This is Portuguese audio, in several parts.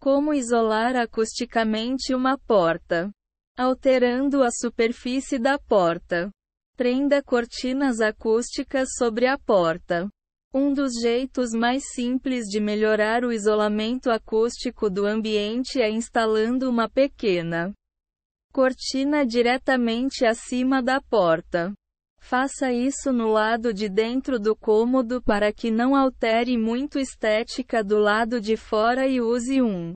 Como isolar acusticamente uma porta? Alterando a superfície da porta. Prenda cortinas acústicas sobre a porta. Um dos jeitos mais simples de melhorar o isolamento acústico do ambiente é instalando uma pequena cortina diretamente acima da porta. Faça isso no lado de dentro do cômodo para que não altere muito estética do lado de fora e use um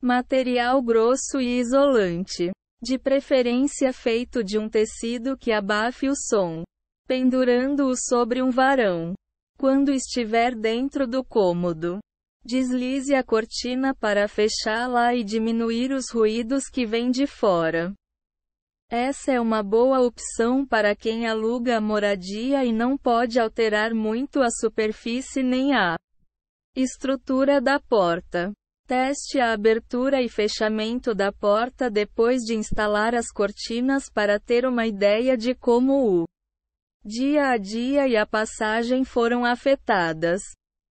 material grosso e isolante. De preferência feito de um tecido que abafe o som, pendurando-o sobre um varão. Quando estiver dentro do cômodo, deslize a cortina para fechá-la e diminuir os ruídos que vêm de fora. Essa é uma boa opção para quem aluga a moradia e não pode alterar muito a superfície nem a estrutura da porta. Teste a abertura e fechamento da porta depois de instalar as cortinas para ter uma ideia de como o dia a dia e a passagem foram afetadas.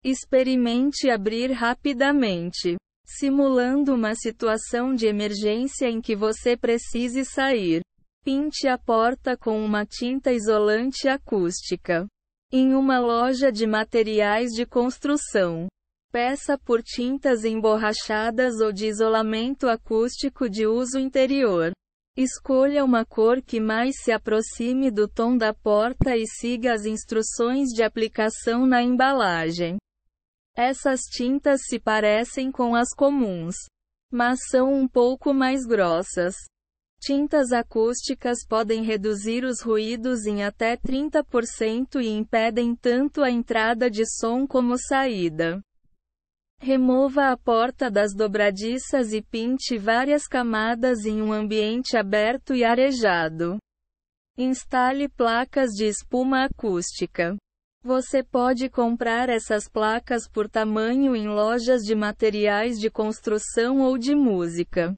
Experimente abrir rapidamente simulando uma situação de emergência em que você precise sair. Pinte a porta com uma tinta isolante acústica. Em uma loja de materiais de construção, peça por tintas emborrachadas ou de isolamento acústico de uso interior. Escolha uma cor que mais se aproxime do tom da porta e siga as instruções de aplicação na embalagem. Essas tintas se parecem com as comuns, mas são um pouco mais grossas. Tintas acústicas podem reduzir os ruídos em até 30% e impedem tanto a entrada de som como saída. Remova a porta das dobradiças e pinte várias camadas em um ambiente aberto e arejado. Instale placas de espuma acústica. Você pode comprar essas placas por tamanho em lojas de materiais de construção ou de música.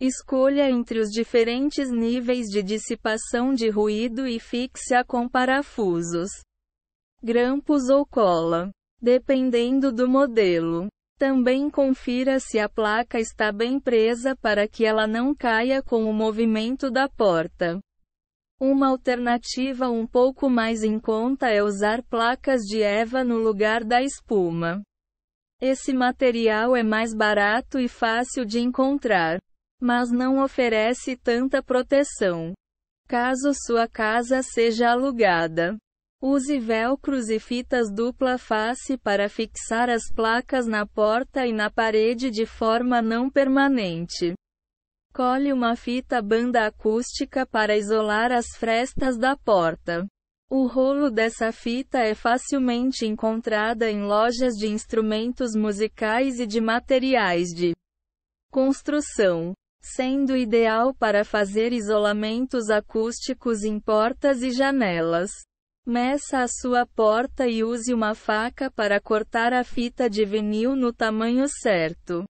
Escolha entre os diferentes níveis de dissipação de ruído e fixe-a com parafusos, grampos ou cola, dependendo do modelo. Também confira se a placa está bem presa para que ela não caia com o movimento da porta. Uma alternativa um pouco mais em conta é usar placas de EVA no lugar da espuma. Esse material é mais barato e fácil de encontrar, mas não oferece tanta proteção. Caso sua casa seja alugada, use velcros e fitas dupla face para fixar as placas na porta e na parede de forma não permanente. Cole uma fita banda acústica para isolar as frestas da porta. O rolo dessa fita é facilmente encontrada em lojas de instrumentos musicais e de materiais de construção, sendo ideal para fazer isolamentos acústicos em portas e janelas. Meça a sua porta e use uma faca para cortar a fita de vinil no tamanho certo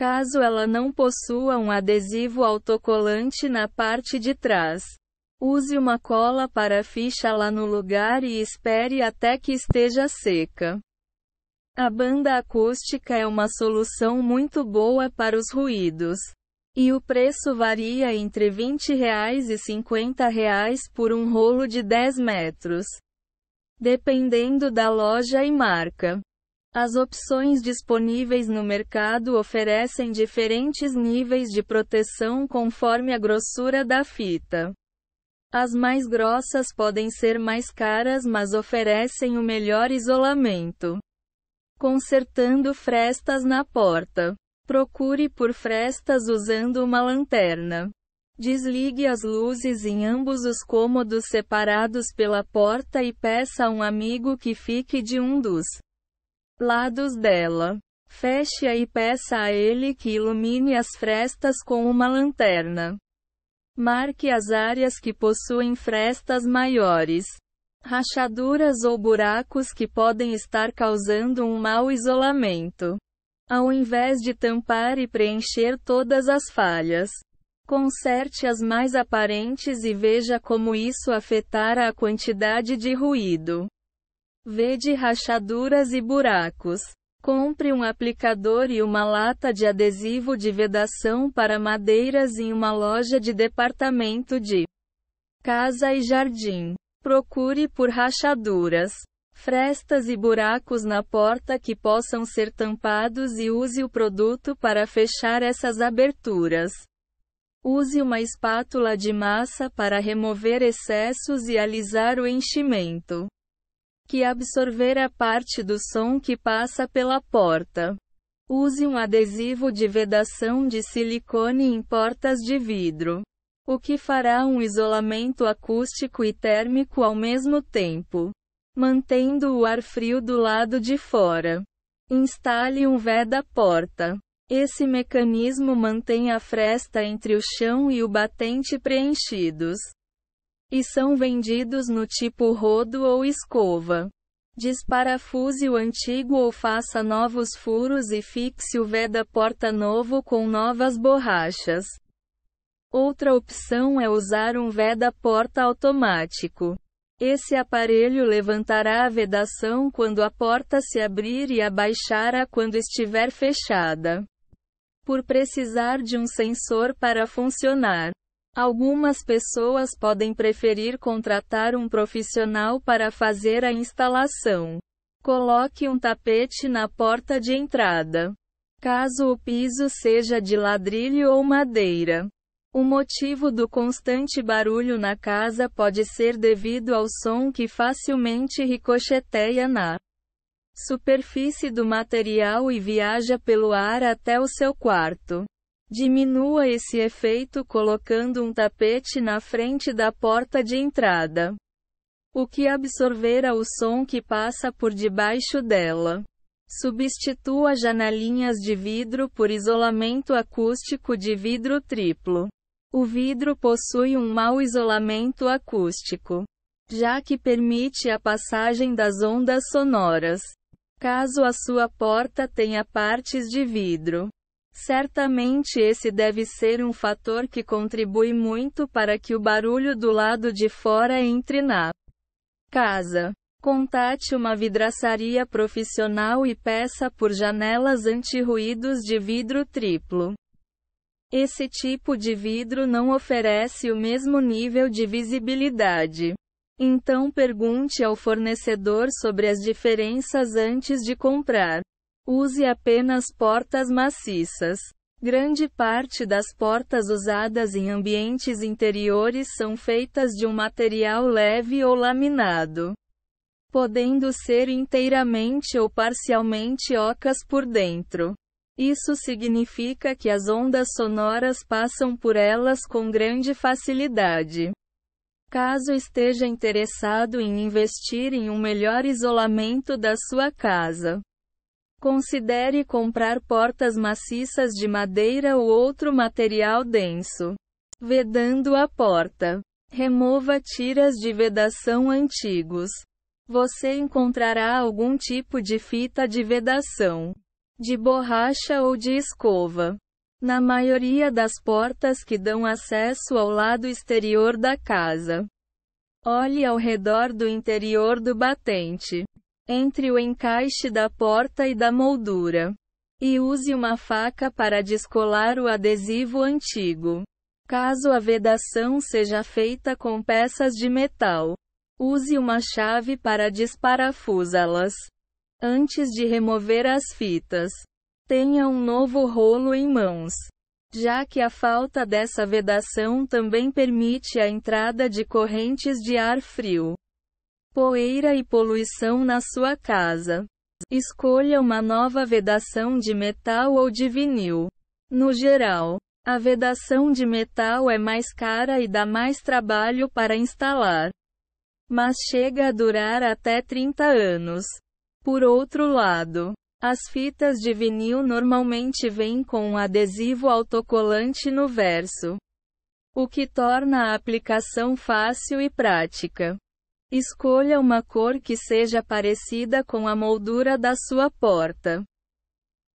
caso ela não possua um adesivo autocolante na parte de trás. Use uma cola para ficha la no lugar e espere até que esteja seca. A banda acústica é uma solução muito boa para os ruídos. E o preço varia entre R$ 20 e R$ 50 reais por um rolo de 10 metros. Dependendo da loja e marca. As opções disponíveis no mercado oferecem diferentes níveis de proteção conforme a grossura da fita. As mais grossas podem ser mais caras, mas oferecem o melhor isolamento. Consertando frestas na porta. Procure por frestas usando uma lanterna. Desligue as luzes em ambos os cômodos separados pela porta e peça a um amigo que fique de um dos lados dela. Feche-a e peça a ele que ilumine as frestas com uma lanterna. Marque as áreas que possuem frestas maiores, rachaduras ou buracos que podem estar causando um mau isolamento. Ao invés de tampar e preencher todas as falhas, conserte as mais aparentes e veja como isso afetará a quantidade de ruído. Vede rachaduras e buracos. Compre um aplicador e uma lata de adesivo de vedação para madeiras em uma loja de departamento de casa e jardim. Procure por rachaduras, frestas e buracos na porta que possam ser tampados e use o produto para fechar essas aberturas. Use uma espátula de massa para remover excessos e alisar o enchimento que absorver a parte do som que passa pela porta. Use um adesivo de vedação de silicone em portas de vidro, o que fará um isolamento acústico e térmico ao mesmo tempo, mantendo o ar frio do lado de fora. Instale um veda-porta. Esse mecanismo mantém a fresta entre o chão e o batente preenchidos e são vendidos no tipo rodo ou escova. Desparafuse o antigo ou faça novos furos e fixe o veda porta novo com novas borrachas. Outra opção é usar um veda porta automático. Esse aparelho levantará a vedação quando a porta se abrir e abaixará quando estiver fechada. Por precisar de um sensor para funcionar, Algumas pessoas podem preferir contratar um profissional para fazer a instalação. Coloque um tapete na porta de entrada. Caso o piso seja de ladrilho ou madeira. O motivo do constante barulho na casa pode ser devido ao som que facilmente ricocheteia na superfície do material e viaja pelo ar até o seu quarto. Diminua esse efeito colocando um tapete na frente da porta de entrada, o que absorverá é o som que passa por debaixo dela. Substitua janelinhas de vidro por isolamento acústico de vidro triplo. O vidro possui um mau isolamento acústico, já que permite a passagem das ondas sonoras. Caso a sua porta tenha partes de vidro, Certamente esse deve ser um fator que contribui muito para que o barulho do lado de fora entre na casa. Contate uma vidraçaria profissional e peça por janelas anti-ruídos de vidro triplo. Esse tipo de vidro não oferece o mesmo nível de visibilidade. Então pergunte ao fornecedor sobre as diferenças antes de comprar. Use apenas portas maciças. Grande parte das portas usadas em ambientes interiores são feitas de um material leve ou laminado, podendo ser inteiramente ou parcialmente ocas por dentro. Isso significa que as ondas sonoras passam por elas com grande facilidade. Caso esteja interessado em investir em um melhor isolamento da sua casa, Considere comprar portas maciças de madeira ou outro material denso. Vedando a porta. Remova tiras de vedação antigos. Você encontrará algum tipo de fita de vedação, de borracha ou de escova. Na maioria das portas que dão acesso ao lado exterior da casa. Olhe ao redor do interior do batente. Entre o encaixe da porta e da moldura. E use uma faca para descolar o adesivo antigo. Caso a vedação seja feita com peças de metal, use uma chave para desparafusá-las. Antes de remover as fitas, tenha um novo rolo em mãos. Já que a falta dessa vedação também permite a entrada de correntes de ar frio poeira e poluição na sua casa. Escolha uma nova vedação de metal ou de vinil. No geral, a vedação de metal é mais cara e dá mais trabalho para instalar, mas chega a durar até 30 anos. Por outro lado, as fitas de vinil normalmente vêm com um adesivo autocolante no verso, o que torna a aplicação fácil e prática. Escolha uma cor que seja parecida com a moldura da sua porta.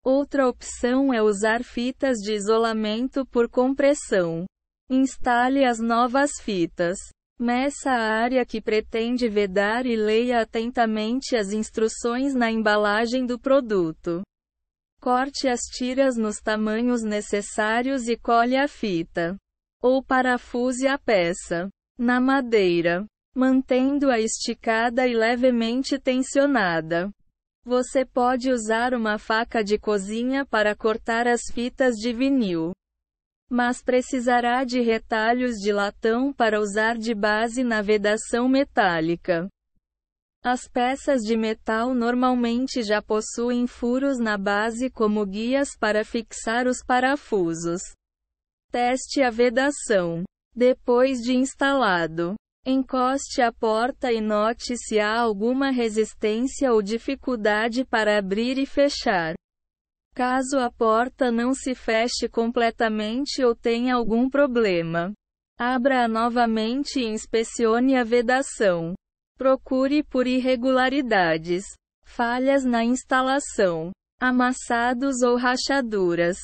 Outra opção é usar fitas de isolamento por compressão. Instale as novas fitas. Meça a área que pretende vedar e leia atentamente as instruções na embalagem do produto. Corte as tiras nos tamanhos necessários e colhe a fita. Ou parafuse a peça na madeira mantendo-a esticada e levemente tensionada. Você pode usar uma faca de cozinha para cortar as fitas de vinil, mas precisará de retalhos de latão para usar de base na vedação metálica. As peças de metal normalmente já possuem furos na base como guias para fixar os parafusos. Teste a vedação. Depois de instalado, Encoste a porta e note se há alguma resistência ou dificuldade para abrir e fechar. Caso a porta não se feche completamente ou tenha algum problema, abra-a novamente e inspecione a vedação. Procure por irregularidades, falhas na instalação, amassados ou rachaduras.